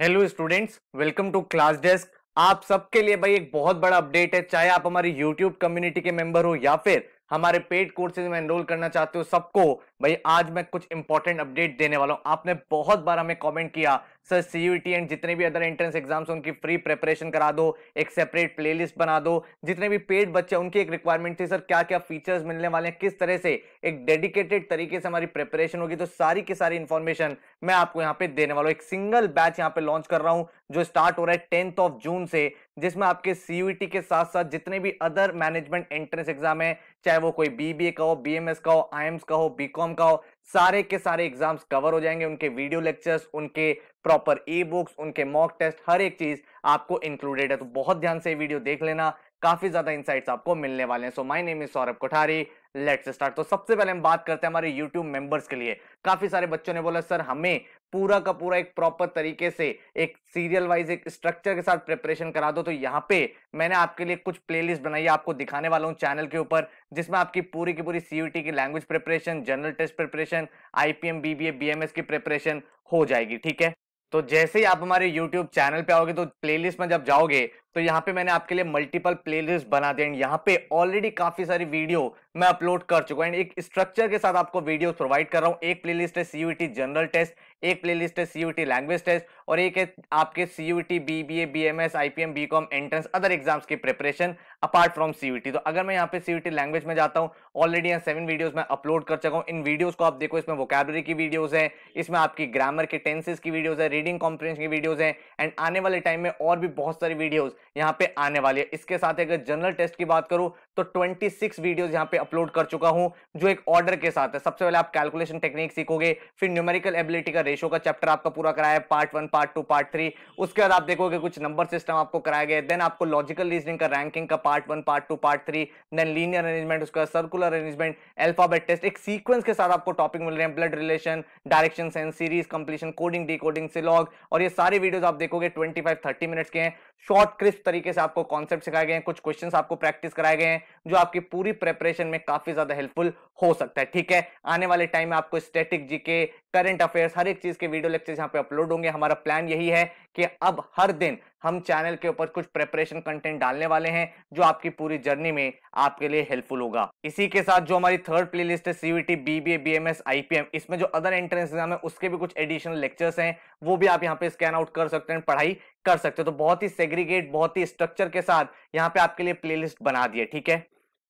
hello students welcome to class desk आप सबके लिए भाई एक बहुत बड़ा अपडेट है चाहे आप हमारी यूट्यूब कम्युनिटी के मेंबर हो या फिर हमारे पेड कोर्सेज में एनरोल करना चाहते हो सबको भाई आज मैं कुछ इंपॉर्टेंट अपडेट देने वाला हूँ आपने बहुत बार हमें कमेंट किया sir C U T and जितने भी अदर एंट्रेंस एग्जाम्स उनकी फ्री प्रेपरेशन करा दो एक सेपरेट प्लेलिस्ट बना दो जितने भी पेड बच्चे उनकी एक रिक्वायरमेंट थी सर क्या क्या फीचर्स मिलने वाले हैं किस तरह से एक डेडिकेटेड तरीके से हमारी प्रेपरेशन होगी तो सारी की सारी इन्फॉर्मेशन मैं आपको यहाँ पे देने वाला हूँ एक सिंगल बैच यहाँ पे लॉन्च कर रहा हूँ जो स्टार्ट हो रहा है टेंथ ऑफ जून से जिसमें आपके सीयूईटी e के साथ साथ जितने भी अदर मैनेजमेंट एंट्रेंस एग्जाम है चाहे वो कोई बीबीए का हो बीएमएस का हो आईएम्स का हो बीकॉम का हो सारे के सारे एग्जाम्स कवर हो जाएंगे उनके वीडियो लेक्चर्स उनके प्रॉपर ई बुक्स उनके मॉक टेस्ट हर एक चीज आपको इंक्लूडेड है तो बहुत ध्यान से वीडियो देख लेना काफी ज्यादा इंसाइट्स आपको मिलने वाले हैं so my name is Saurabh Kothari let's start तो सबसे पहले हम बात करते हैं हमारे यूट्यूब मेंबर्स के लिए काफी सारे बच्चों ने बोला सर हमें पूरा का पूरा एक प्रॉपर तरीके से एक सीरियल वाइज एक स्ट्रक्चर के साथ प्रिपरेशन करा दो तो यहाँ पे मैंने आपके लिए कुछ प्लेलिस्ट बनाई है आपको दिखाने वाला हूँ चैनल के ऊपर जिसमें आपकी पूरी की पूरी सीयूटी की language preparation general test preparation IPM BBA BMS की प्रिपरेशन हो जाएगी ठीक है तो जैसे ही आप हमारे YouTube चैनल पे आओगे तो प्लेलिस्ट में जब जाओगे तो यहाँ पे मैंने आपके लिए मल्टीपल प्लेलिस्ट बना दी एंड यहाँ पे ऑलरेडी काफी सारी वीडियो मैं अपलोड कर चुका हूँ एंड एक स्ट्रक्चर के साथ आपको वीडियो प्रोवाइड कर रहा हूँ एक प्लेलिस्ट है सीयूटी जनरल टेस्ट एक प्लेलिस्ट है सीयूटी लैंग्वेज टेस्ट और एक है आपके CUET BBA BMS IPM BCom entrance other exams की प्रिपरेशन अपार्ट फ्रॉम सीयूटी तो अगर मैं यहाँ पे सीयूटी लैंग्वेज में जाता हूँ ऑलरेडी यहाँ सेवन वीडियोज मैं अपलोड कर चुका हूँ इन वीडियोज को आप देखो इसमें वोकेबलरी की वीडियोज है इसमें आपकी ग्रामर के टेंसेज की वीडियोज है रीडिंग कॉम्प्रेंस की वीडियोज है एंड आने वाले टाइम में और भी बहुत सारी वीडियोज़ यहाँ पे आने वाली है इसके साथ अगर जनरल टेस्ट की बात करूं तो 26 वीडियोस यहां पे अपलोड कर चुका हूं जो एक ऑर्डर के साथ है सबसे पहले आप कैलकुलेशन टेक्निक सीखोगे फिर न्यूमेरिकल एबिलिटी का रेशो का चैप्टर आपका पूरा कराया part one part two part three उसके बाद आप देखोगे कुछ नंबर सिस्टम आपको कराया गया देन आपको लॉजिकल रीजनिंग का रैंकिंग का part one part two part three then linear arrangement उसका सर्कुलर अरेंजमेंट एल्फाबेट टेस्ट एक सीक्वेंस के साथ आपको टॉपिक मिल रहे हैं blood relation direction sense series completion coding decoding log और ये सारे वीडियोज आप देखोगे ट्वेंटी फाइव थर्टी मिनट्स के हैं शॉर्ट क्रिस्प तरीके से आपको कॉन्सेप्ट सिखाए गए हैं कुछ क्वेश्चन आपको प्रैक्टिस कराए गए हैं जो आपकी पूरी प्रेपरेशन में काफी ज्यादा हेल्पफुल हो सकता है ठीक है आने वाले टाइम में आपको स्टेटिक जीके करंट अफेयर्स हर एक चीज के वीडियो लेक्चर यहाँ पे अपलोड होंगे हमारा प्लान यही है कि अब हर दिन हम चैनल के ऊपर कुछ प्रेपरेशन कंटेंट डालने वाले हैं जो आपकी पूरी जर्नी में आपके लिए हेल्पफुल होगा इसी के साथ जो हमारी थर्ड प्लेलिस्ट है सीवीटी बीबीए बीएमएस आईपीएम इसमें जो अदर एंट्रेंस एग्जाम है उसके भी कुछ एडिशनल लेक्चर्स हैं वो भी आप यहाँ पे स्कैन आउट कर सकते हैं पढ़ाई कर सकते हो तो बहुत ही सेग्रीगेट बहुत ही स्ट्रक्चर के साथ यहाँ पे आपके लिए प्ले बना दिए ठीक है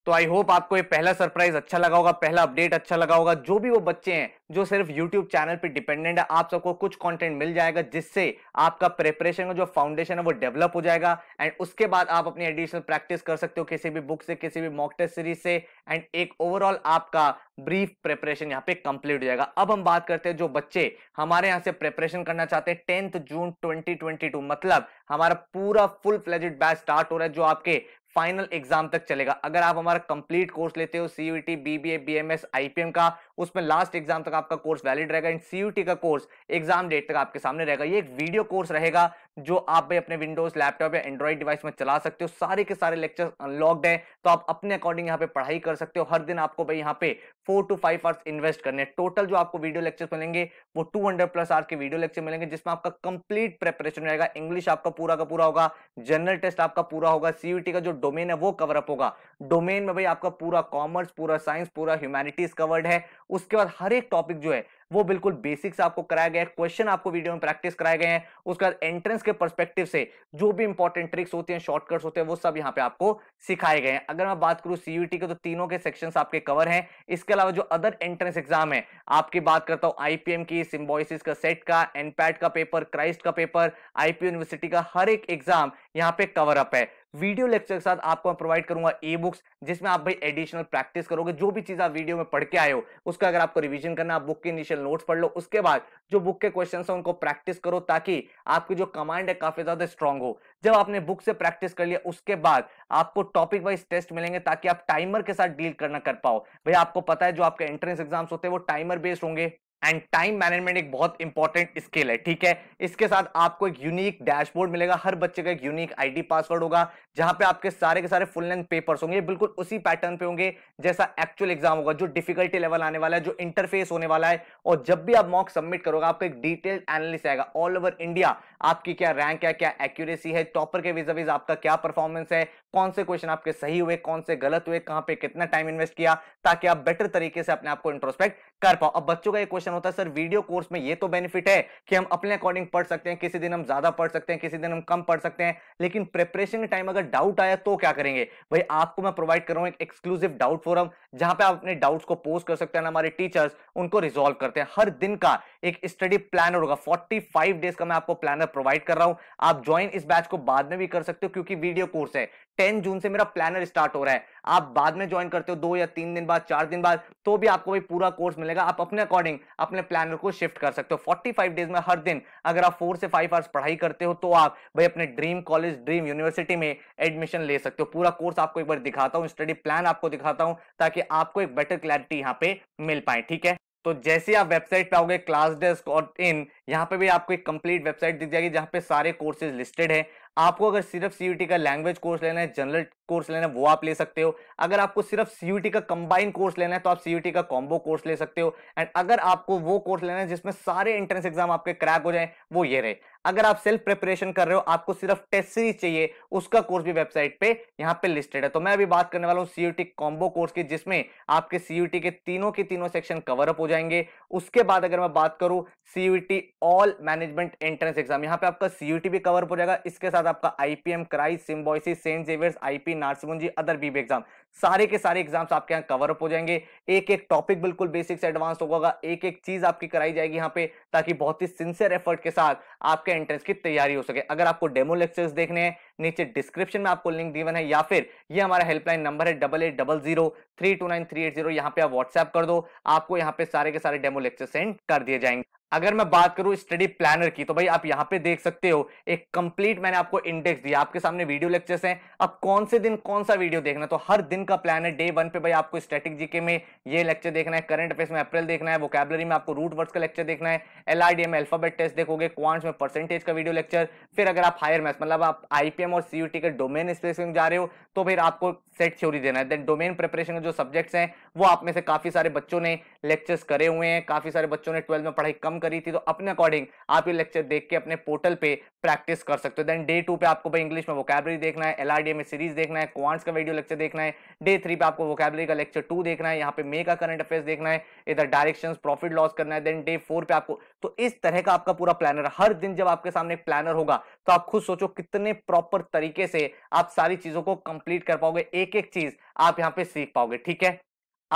तो आई होप आपको ये पहला सरप्राइज अच्छा लगा होगा पहला अपडेट अच्छा लगा होगा जो भी वो बच्चे हैं जो सिर्फ यूट्यूब चैनल पे डिपेंडेंट है आप सबको कुछ कंटेंट मिल जाएगा जिससे आपका प्रिपरेशन का जो फाउंडेशन है वो डेवलप हो जाएगा एंड उसके बाद आप अपनी एडिशनल प्रैक्टिस कर सकते हो किसी भी बुक से किसी भी मॉक टेस्ट सीरीज से एंड एक ओवरऑल आपका ब्रीफ प्रिपरेशन यहाँ पे कंप्लीट हो जाएगा अब हम बात करते हैं जो बच्चे हमारे यहाँ से प्रिपरेशन करना चाहते हैं टेंथ जून ट्वेंटी मतलब हमारा पूरा फुल फ्लेजेड बैच स्टार्ट हो रहा है जो आपके फाइनल एग्जाम तक चलेगा अगर आप हमारा कंप्लीट कोर्स लेते हो सीयूटी बीबीए बीएमएस आईपीएम का उसमें लास्ट एग्जाम तक आपका कोर्स वैलिड रहेगा एंड सीयूटी का कोर्स एग्जाम डेट तक आपके सामने रहेगा ये एक वीडियो कोर्स रहेगा जो आप भी अपने विंडोज लैपटॉप या एंड्रॉइड डिवाइस में चला सकते हो सारे के सारे लेक्चर अनलॉक्ड है तो आप अपने अकॉर्डिंग यहाँ पे पढ़ाई कर सकते हो हर दिन आपको भाई यहाँ पे four to five hours invest करने टोटल जो आपको वीडियो लेक्चर मिलेंगे वो टू हंड्रेड प्लस आर के वीडियो लेक्चर मिलेंगे जिसमें आपका कंप्लीट प्रेपरेशन रहेगा इंग्लिश आपका पूरा का पूरा होगा जनरल टेस्ट आपका पूरा होगा सीयूटी का जो डोमेन है वो कवर अप होगा डोमेन में भाई आपका पूरा कॉमर्स पूरा साइंस पूरा ह्यूमैनिटीज कवर्ड है उसके बाद हर एक टॉपिक जो है वो बिल्कुल बेसिक्स आपको कराया गया है क्वेश्चन आपको वीडियो में प्रैक्टिस कराए गए हैं उसके बाद एंट्रेंस के परस्पेक्टिव से जो भी इंपॉर्टेंट ट्रिक्स होते हैं शॉर्टकट्स होते हैं वो सब यहाँ पे आपको सिखाए गए हैं अगर मैं बात करूँ सीयूटी के तो तीनों के सेक्शन आपके कवर हैं इसके अलावा जो अदर एंट्रेंस एग्जाम है आपकी बात करता हूँ आई की सिम्बॉइसिस का सेट का एनपैट का पेपर क्राइस्ट का पेपर आईपी यूनिवर्सिटी का हर एक एग्जाम यहाँ पे कवर अप है वीडियो लेक्चर के साथ आपको प्रोवाइड करूंगा ई बुक्स जिसमें आप भाई एडिशनल प्रैक्टिस करोगे जो भी चीज आप वीडियो में पढ़ के आए हो उसका अगर आपको रिवीजन करना आप बुक के इनिशियल नोट्स पढ़ लो उसके बाद जो बुक के क्वेश्चन है उनको प्रैक्टिस करो ताकि आपकी जो कमांड है काफी ज्यादा स्ट्रांग हो जब आपने बुक से प्रैक्टिस कर लिया उसके बाद आपको टॉपिक वाइज टेस्ट मिलेंगे ताकि आप टाइमर के साथ डील करना कर पाओ भाई आपको पता है जो आपके एंट्रेंस एग्जाम्स होते हैं वो टाइमर बेस्ड होंगे एंड टाइम मैनेजमेंट एक बहुत इंपॉर्टेंट स्किल है ठीक है इसके साथ आपको एक यूनिक डैशबोर्ड मिलेगा हर बच्चे का एक यूनिक आईडी पासवर्ड होगा जहां पे आपके सारे के सारे फुल लेंथ पेपर्स होंगे बिल्कुल उसी पैटर्न पे होंगे जैसा एक्चुअल एग्जाम होगा जो डिफिकल्टी लेवल आने वाला है जो इंटरफेस होने वाला है और जब भी आप मॉक सबमिट करोगे आपको एक डिटेल एनालिस आएगा ऑल ओवर इंडिया आपकी क्या रैंक है क्या एक्यूरेसी है टॉपर के विज अविज आपका क्या परफॉर्मेंस है कौन से क्वेश्चन आपके सही हुए कौन से गलत हुए कहाँ पे कितना टाइम इन्वेस्ट किया ताकि आप बेटर तरीके से अपने आपको इंट्रोस्पेक्ट कर पाओ अब बच्चों का एक क्वेश्चन होता है सर वीडियो कोर्स में ये तो बेनिफिट है कि हम अपने अकॉर्डिंग पढ़ सकते हैं किसी दिन हम ज्यादा पढ़ सकते हैं किसी दिन हम कम पढ़ सकते हैं लेकिन प्रिपरेशन के टाइम अगर डाउट आया तो क्या करेंगे भाई आपको मैं प्रोवाइड कर रहा हूँ एक एक्सक्लूसिव डाउट फोरम जहां पे आप अपने डाउट्स को पोस्ट कर सकते हैं हमारे टीचर्स उनको रिजोल्व करते हैं हर दिन का एक स्टडी प्लानर होगा 45 डेज का मैं आपको प्लानर प्रोवाइड कर रहा हूं आप ज्वाइन इस बैच को बाद में भी कर सकते हो क्योंकि वीडियो कोर्स है 10 जून से मेरा प्लानर स्टार्ट हो रहा है आप बाद में ज्वाइन करते हो दो या तीन दिन बाद चार दिन बाद तो भी आपको भी पूरा कोर्स मिलेगा आप अपने अकॉर्डिंग अपने प्लानर को शिफ्ट कर सकते हो फोर्टी डेज में हर दिन अगर आप फोर से फाइव आवर्स पढ़ाई करते हो तो आप भाई अपने ड्रीम कॉलेज ड्रीम यूनिवर्सिटी में एडमिशन ले सकते हो पूरा कोर्स आपको एक बार दिखाता हूँ स्टडी प्लान आपको दिखाता हूँ ताकि आपको एक बेटर क्लैरिटी यहाँ पे मिल पाए ठीक है तो जैसे आप वेबसाइट पे आओगे क्लास डेस्क और इन यहाँ पे भी आपको एक कंप्लीट वेबसाइट दिख जाएगी जहाँ पे सारे कोर्सेज लिस्टेड हैं आपको अगर सिर्फ सी का लैंग्वेज कोर्स लेना है जनरल कोर्स लेना है वो आप ले सकते हो अगर आपको सिर्फ सी का कंबाइन कोर्स लेना है तो आप सी का कॉम्बो कोर्स ले सकते हो एंड अगर आपको वो कोर्स लेना है जिसमें सारे एंट्रेंस एग्जाम आपके क्रैक हो जाए वो ये रहे अगर आप सेल्फ प्रिपरेशन कर रहे हो आपको सिर्फ टेस्ट सीरीज चाहिए उसका कोर्स भी वेबसाइट पे यहाँ पे लिस्टेड है तो मैं अभी बात करने वाला हूँ सीयूटी कॉम्बो कोर्स की जिसमें आपके सीयूटी के तीनों के तीनों सेक्शन कवर अप हो जाएंगे उसके बाद अगर मैं बात करूँ CUET all management entrance exam यहाँ पे आपका सीयूटी भी कवर अप हो जाएगा इसके साथ आपका IPM Christ Symbiosis saint Xavier's IP Narsee Monjee other BBA exam सारे के सारे एग्जाम्स आपके यहाँ कवर अप हो जाएंगे एक एक टॉपिक बिल्कुल बेसिक से एडवांस होगा एक एक चीज आपकी कराई जाएगी यहाँ पे ताकि बहुत ही सिंसियर एफर्ट के साथ आपके एंट्रेंस की तैयारी हो सके अगर आपको डेमो लेक्चर्स देखने हैं नीचे डिस्क्रिप्शन में आपको लिंक दीवन है या फिर ये हमारा हेल्पलाइन नंबर है double eight double zero three two nine three eight zero यहाँ पे आप व्हाट्सएप कर दो आपको यहाँ पे सारे के सारे डेमो लेक्चर सेंड कर दिए जाएंगे अगर मैं बात करूं स्टडी प्लानर की तो भाई आप यहाँ पे देख सकते हो एक कंप्लीट मैंने आपको इंडेक्स दिया आपके सामने वीडियो लेक्चर्स हैं अब कौन से दिन कौन सा वीडियो देखना तो हर दिन का प्लान है डे वन पे भाई आपको स्टैटिक जीके में ये लेक्चर देखना है करंट अफेयर्स में अप्रैल देखना है वोकेबलरी में आपको रूट वर्ड्स का लेक्चर देखना है एल में अल्फाबेट टेस्ट देखोगे क्वांट्स में परसेंटेज का वीडियो लेक्चर फिर अगर आप हायर मैथ्स मतलब आप आई एम और सीयूटी के डोमेन स्पेसिंग जा रहे हो तो फिर आपको सेट थ्योरी देना है देन डोमेन प्रिपरेशन के जो सब्जेक्ट्स हैं वो आप में से काफी सारे बच्चों ने लेक्चर्स करे हुए हैं काफी सारे बच्चों ने ट्वेल्थ में पढ़ाई कम करी थी तो अपने अकॉर्डिंग आप ये लेक्चर देख के अपने पोर्टल पे प्रैक्टिस कर सकते हो देन डे टू पे आपको भाई इंग्लिश में वोकैबलरी देखना है एलआरडीए में सीरीज देखना है क्वांट्स का वीडियो लेक्चर देखना है डे थ्री पे आपको वोकैबलरी का लेक्चर टू देखना है यहाँ पे मे का करंट अफेयर्स देखना है इधर डायरेक्शन प्रॉफिट लॉस करना है देन डे फोर पे आपको तो इस तरह का आपका पूरा प्लानर हर दिन जब आपके सामने प्लानर होगा तो आप खुद सोचो कितने प्रॉपर तरीके से आप सारी चीजों को कंप्लीट कर पाओगे एक एक चीज आप यहाँ पे सीख पाओगे ठीक है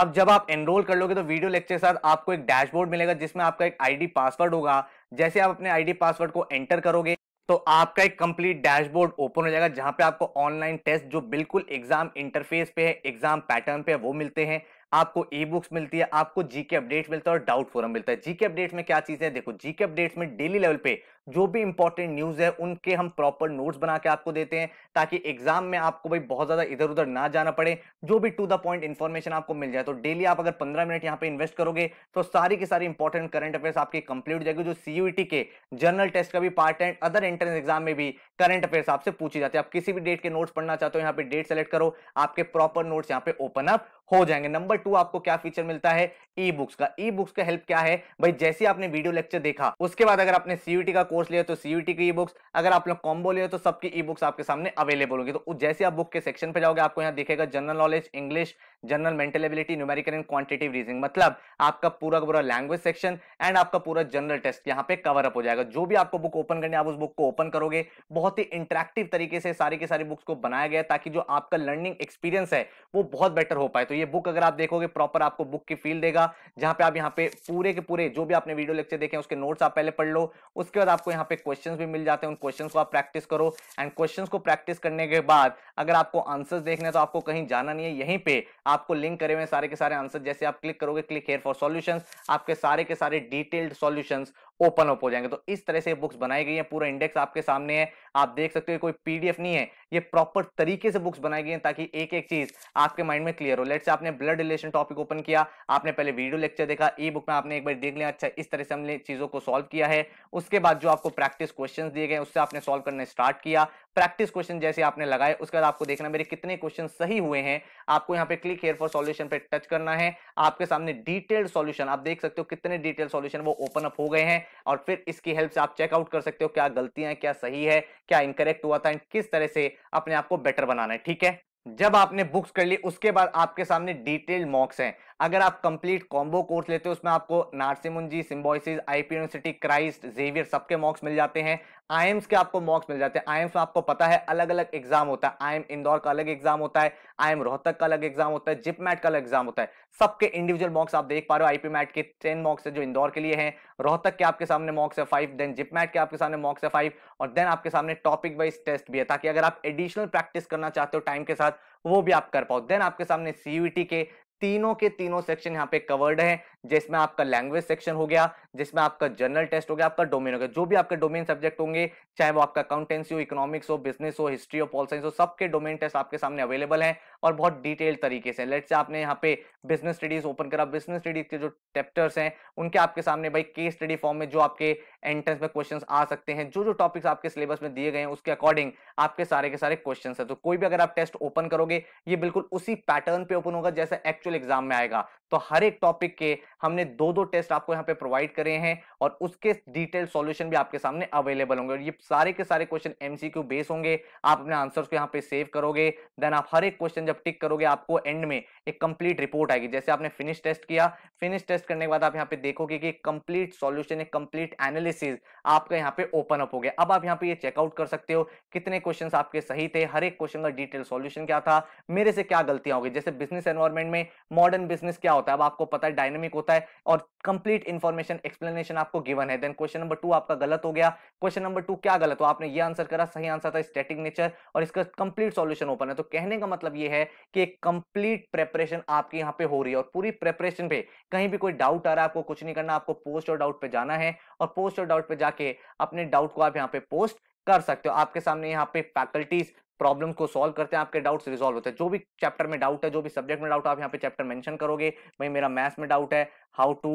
अब जब आप एनरोल कर लोगे तो वीडियो लेक्चर के साथ आपको एक डैशबोर्ड मिलेगा जिसमें आपका एक आईडी पासवर्ड होगा जैसे आप अपने आईडी पासवर्ड को एंटर करोगे तो आपका एक कंप्लीट डैशबोर्ड ओपन हो जाएगा जहां पे आपको ऑनलाइन टेस्ट जो बिल्कुल एग्जाम इंटरफेस पे है एग्जाम पैटर्न पे है वो मिलते हैं आपको ई बुक्स मिलती है आपको जीके अपडेट मिलता है और डाउट फोरम मिलता है जीके अपडेट में क्या चीज है देखो जीके अपडेट्स में डेली लेवल पे जो भी इंपॉर्टेंट न्यूज है उनके हम प्रॉपर नोट्स बना के आपको देते हैं ताकि एग्जाम में आपको भाई बहुत ज्यादा इधर उधर ना जाना पड़े जो भी टू द पॉइंट इन्फॉर्मेशन आपको मिल जाए तो डेली आप अगर पंद्रह मिनट यहाँ पे इन्वेस्ट करोगे तो सारी की सारी इंपॉर्टेंट करंट अफेयर्स आपकी कंप्लीट हो जाएगी जो सीयूटी के जर्नल टेस्ट का भी part and other entrance exam में भी करंट अफेयर्स आपसे पूछी जाते हैं आप किसी भी डेट के नोट्स पढ़ना चाहते हो यहाँ पे डेट सेलेक्ट करो आपके प्रॉपर नोट्स यहाँ पे ओपन अप हो जाएंगे नंबर टू आपको क्या फीचर मिलता है ई बुक्स का ई बुक्स का हेल्प क्या है भाई जैसे आपने वीडियो लेक्चर देखा उसके बाद अगर आपने सीयूटी का कोर्स लिया तो सीयूटी की ई बुक्स अगर आप लोग कॉम्बो लिया तो सबकी ई बुक्स आपके सामने अवेलेबल होगी तो जैसे आप बुक के सेक्शन पर जाओगे आपको यहाँ दिखेगा general knowledge English general mental ability numerical and quantitative reasoning मतलब आपका पूरा पूरा लैंग्वेज सेक्शन एंड आपका पूरा जनरल टेस्ट यहाँ पे कवर अप हो जाएगा जो भी आपको बुक ओपन करनी है आप उस बुक को ओपन करोगे बहुत ही इंटरेक्टिव तरीके से सारी की सारी बुक्स को बनाया गया ताकि जो आपका लर्निंग एक्सपीरियंस है वो बहुत बेटर हो पाए तो ये बुक अगर आप देखोगे प्रॉपर आपको बुक की फील देगा जहां पे आप यहाँ पे पूरे के पूरे जो भी आपने वीडियो लेक्चर देखे उसके नोट्स आप पहले पढ़ लो उसके बाद आपको यहाँ पे क्वेश्चन भी मिल जाते हैं उन क्वेश्चन को आप प्रैक्टिस करो एंड क्वेश्चन को प्रैक्टिस करने के बाद अगर आपको आंसर देखने तो आपको कहीं जाना नहीं है यहीं पर आपको लिंक करे हुए सारे के सारे आंसर जैसे आप क्लिक करोगे क्लिक हेयर फॉर सॉल्यूशंस आपके सारे के सारे डिटेल्ड सॉल्यूशंस ओपन अप हो जाएंगे तो इस तरह से बुक्स बनाई गई है पूरा इंडेक्स आपके सामने है आप देख सकते हो कोई पीडीएफ नहीं है ये प्रॉपर तरीके से बुक्स बनाई गई है ताकि एक एक चीज आपके माइंड में क्लियर हो लेट से आपने ब्लड रिलेशन टॉपिक ओपन किया आपने पहले वीडियो लेक्चर देखा ई बुक में आपने एक बार देख लिया अच्छा इस तरह से हमने चीजों को सॉल्व किया है उसके बाद जो आपको प्रैक्टिस क्वेश्चन दिए गए उससे आपने सॉल्व करना स्टार्ट किया प्रैक्टिस क्वेश्चन जैसे आपने लगाए उसके बाद आपको देखना मेरे कितने क्वेश्चन सही हुए हैं आपको यहाँ पे क्लिक हेयर फॉर सॉल्यूशन पे टच करना है आपके सामने डिटेल्ड सॉल्यूशन आप देख सकते हो कितने डिटेल सॉल्यूशन वो ओपन अप हो गए हैं और फिर इसकी हेल्प से आप चेकआउट कर सकते हो क्या गलतियां क्या सही है क्या इनकरेक्ट हुआ था किस तरह से अपने आप को बेटर बनाना है ठीक है जब आपने बुक्स कर ली उसके बाद आपके सामने डिटेल्ड मॉक्स हैं अगर आप कंप्लीट कॉम्बो कोर्स लेते हो उसमें आपको Narsee Monjee I IP University Christ Xavier सबके मॉक्स मिल जाते हैं आईएम्स के आपको मॉक्स मिल जाते हैं आईएम्स में आपको पता है अलग अलग एग्जाम होता है आईएम इंदौर का अलग एग्जाम होता है आईएम रोहतक का अलग एग्जाम होता है जिपमैट का अलग एग्जाम होता है सबके इंडिविजुअल मॉक्स आप देख पा रहे हो आईपी मैट के टेन मॉक्स है जो इंदौर के लिए है रोहतक के आपके सामने मॉक्स है फाइव देन जिपमैट के आपके सामने मॉक्स है फाइव और देन आपके सामने टॉपिक वाइज टेस्ट भी है ताकि अगर आप एडिशनल प्रैक्टिस करना चाहते हो टाइम के साथ वो भी आप कर पाओ देन आपके सामने सीयूटी के तीनों के तीनों सेक्शन यहाँ पे कवर्ड है जिसमें आपका लैंग्वेज सेक्शन हो गया जिसमें आपका जनरल टेस्ट हो गया आपका डोमेन हो गया जो भी आपके डोमेन सब्जेक्ट होंगे चाहे वो आपका अकाउंटेंसी हो इकोनॉमिक्स हो बिजनेस हो हिस्ट्री हो पॉल साइंस हो सबके डोमेन टेस्ट आपके सामने अवेलेबल है और बहुत डिटेल तरीके से लेट से आपने यहाँ पे बिजनेस स्टडीज ओपन करा बिजनेस स्टडीज के जो चैप्टर्स हैं उनके आपके सामने भाई के स्टडी फॉर्म में जो आपके एंट्रेंस में क्वेश्चन आ सकते हैं जो जो टॉपिक्स आपके सिलेबस में दिए गए हैं उसके अकॉर्डिंग आपके सारे के सारे क्वेश्चन है तो कोई भी अगर आप टेस्ट ओपन करोगे ये बिल्कुल उसी पैटर्न पे ओपन होगा जैसा एक्चुअल प्रोविंशियल एग्जाम में आएगा तो हर एक टॉपिक के हमने दो दो टेस्ट आपको यहाँ पे प्रोवाइड करे हैं और उसके डिटेल सॉल्यूशन भी आपके सामने अवेलेबल होंगे और ये सारे के सारे क्वेश्चन एमसीक्यू बेस होंगे आप अपने आंसर्स को यहाँ पे सेव करोगे देन आप हर एक क्वेश्चन जब टिक करोगे आपको एंड में एक कंप्लीट रिपोर्ट आएगी जैसे आपने फिनिश टेस्ट किया फिनिश टेस्ट करने के बाद आप यहाँ पे देखोगे कि कंप्लीट सोल्यूशन एक कंप्लीट एनालिसिस आपका यहाँ पे ओपन अप हो गया अब आप यहाँ पे चेकआउट कर सकते हो कितने क्वेश्चन आपके सही थे हर एक क्वेश्चन का डिटेल सोल्यूशन क्या था मेरे से क्या गलतियां होगी जैसे बिजनेस एनवायरमेंट में मॉडर्न बिजनेस क्या होता है अब आपको पता है डायनेमिक होता है और कंप्लीट इंफॉर्मेशन एक्सप्लेनेशन आपको गिवन है देन क्वेश्चन नंबर टू आपका गलत हो गया क्वेश्चन नंबर टू क्या गलत हो आपने ये आंसर करा सही आंसर था स्टैटिक नेचर और इसका कंप्लीट सॉल्यूशन ओपन है तो कहने का मतलब ये है कि कंप्लीट प्रेपरेशन आपके यहाँ पे हो रही है और पूरी प्रेपरेशन पे कहीं भी कोई डाउट आ रहा है आपको कुछ नहीं करना आपको पोस्ट और डाउट पे जाना है और पोस्ट और डाउट पे जाके अपने डाउट को आप यहाँ पे पोस्ट कर सकते हो आपके सामने यहाँ पे फैकल्टीज प्रॉब्लम को सॉल्व करते हैं आपके डाउट्स रिजॉल्व होते हैं जो भी चैप्टर में डाउट है जो भी सब्जेक्ट में डाउट आप यहाँ पे चैप्टर मेंशन करोगे भाई मेरा मैथ्स में डाउट है how to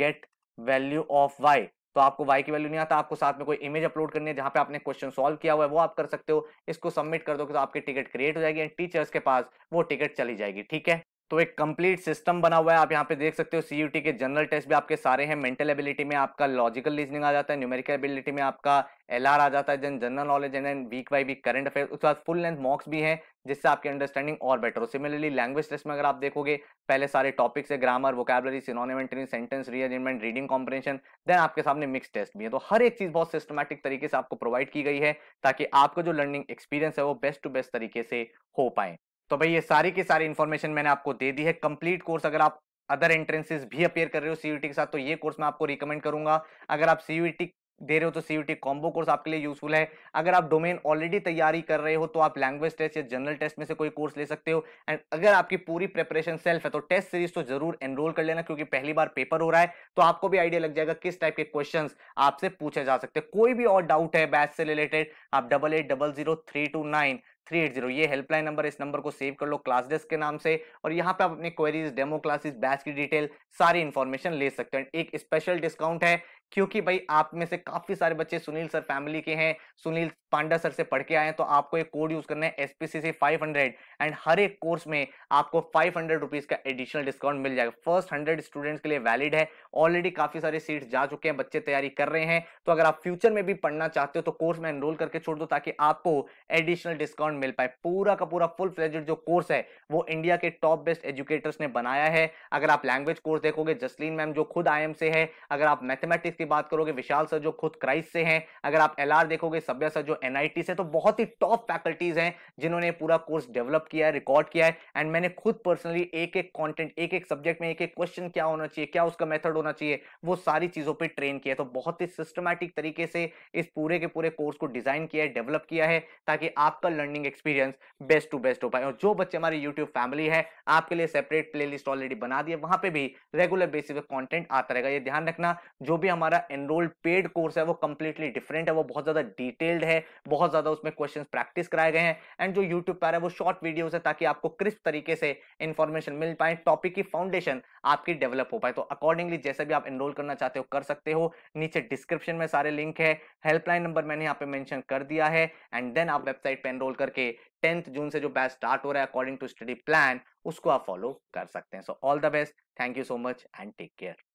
get value of Y तो आपको वाई की वैल्यू नहीं आता आपको साथ में कोई इमेज अपलोड करनी है जहां पे आपने क्वेश्चन सॉल्व किया हुआ है वो आप कर सकते हो इसको सबमिट कर दो तो आपकी टिकट क्रिएट हो जाएगी एंड टीचर्स के पास वो टिकट चली जाएगी ठीक है तो एक कंप्लीट सिस्टम बना हुआ है आप यहाँ पे देख सकते हो टी के जनरल टेस्ट भी आपके सारे हैं मेंटल एबिलिटी में आपका लॉजिकल रीजनिंग आ जाता है न्यूमेरिकल एबिलिटी में आपका एल आ जाता है gen general knowledge and and week by week current affair उसके बाद फुल लेंथ मॉक्स भी है जिससे आपकी अंडरस्टैंडिंग और बेटर हो सिमिलरली लैंग्वेज टेस्ट में अगर आप देखोगे पहले सारे टॉपिक्स है ग्रामर वोकेबलरी सिनोनिमेंट्री sentence rearrangement reading comprehension then आपके सामने मिक्स टेस्ट भी है तो हर एक चीज बहुत सिस्टमेटिक तरीके से आपको प्रोवाइड की गई है ताकि आपका जो लर्निंग एक्सपीरियंस है वो बेस्ट टू बेस्ट तरीके से हो पाए तो भाई ये सारी की सारी इन्फॉर्मेशन मैंने आपको दे दी है कंप्लीट कोर्स अगर आप अदर एंट्रेंसेस भी अपेयर कर रहे हो सीयूटी के साथ तो ये कोर्स मैं आपको रिकमेंड करूंगा अगर आप सीयूटी दे रहे हो तो सीयूटी कॉम्बो कोर्स आपके लिए यूजफुल है अगर आप डोमेन ऑलरेडी तैयारी कर रहे हो तो आप लैंग्वेज टेस्ट या जनरल टेस्ट में से कोई कोर्स ले सकते हो एंड अगर आपकी पूरी प्रिपरेशन सेल्फ है तो टेस्ट सीरीज तो जरूर एनरोल कर लेना क्योंकि पहली बार पेपर हो रहा है तो आपको भी आइडिया लग जाएगा किस टाइप के क्वेश्चन आपसे पूछे जा सकते हैं कोई भी और डाउट है बैच से रिलेटेड आप double eight double zero three two nine three eight zero ये हेल्पलाइन नंबर इस नंबर को सेव कर लो क्लास डेस्क के नाम से और यहाँ पे आप अपने क्वेरीज डेमो क्लासेस बैच की डिटेल सारी इन्फॉर्मेशन ले सकते हैं एक स्पेशल डिस्काउंट है क्योंकि भाई आप में से काफी सारे बच्चे सुनील सर फैमिली के हैं सुनील पांडा सर से पढ़ के आए हैं तो आपको एक कोड यूज करना है S P C C five hundred and हर एक कोर्स में आपको फाइव हंड्रेड रुपीज का एडिशनल डिस्काउंट मिल जाएगा फर्स्ट हंड्रेड स्टूडेंट्स के लिए वैलिड है ऑलरेडी काफी सारे सीट्स जा चुके हैं बच्चे तैयारी कर रहे हैं तो अगर आप फ्यूचर में भी पढ़ना चाहते हो तो कोर्स में एनरोल करके छोड़ दो ताकि आपको एडिशनल डिस्काउंट मिल पाए पूरा का पूरा फुल फ्लेजेड जो कोर्स है वो इंडिया के टॉप बेस्ट एजुकेटर्स ने बनाया है अगर आप लैंग्वेज कोर्स देखोगे जसलीन मैम जो खुद आई से है अगर आप मैथमेटिक्स की बात करोगे विशाल सर जो खुद क्राइस्ट से हैं अगर आप एल देखोगे सभ्या सर जो एन से तो बहुत ही टॉप फैकल्टीज हैं जिन्होंने पूरा कोर्स डेवलप किया है रिकॉर्ड किया है एंड मैंने खुद पर्सनली एक एक कॉन्टेंट एक एक सब्जेक्ट में एक एक क्वेश्चन क्या होना चाहिए क्या उसका मेथड होना चाहिए वो सारी चीजों पर ट्रेन किया तो बहुत ही सिस्टमैटिक तरीके से इस पूरे के पूरे कोर्स को डिजाइन किया है डेवलप किया है ताकि आपका learning experience best to best हो पाए और जो बच्चे हमारे यूट्यूब फैमिली है आपके लिए सेपरेट प्ले ऑलरेडी बना दिया वहां पर भी रेगुलर बेसिस पे कॉन्टेंट आता रहेगा ये ध्यान रखना जो भी हमारे हमारा एनरोल पेड कोर्स है वो कंप्लीटली डिफरेंट है वो बहुत ज्यादा डिटेल्ड है बहुत ज्यादा उसमें क्वेश्चन प्रैक्टिस कराए गए हैं एंड जो यूट्यूब पर है वो शॉर्ट वीडियोज है ताकि आपको क्रिस्प तरीके से इन्फॉर्मेशन मिल पाए टॉपिक की फाउंडेशन आपकी डेवलप हो पाए तो अकॉर्डिंगली जैसे भी आप एनरोल करना चाहते हो कर सकते हो नीचे डिस्क्रिप्शन में सारे लिंक है हेल्पलाइन नंबर मैंने यहाँ पे मैंशन कर दिया है एंड देन आप वेबसाइट पर एनरोल करके टेंथ जून से जो बैच स्टार्ट हो रहा है अकॉर्डिंग टू स्टडी प्लान उसको आप फॉलो कर सकते हैं so all the best thank you so much and take care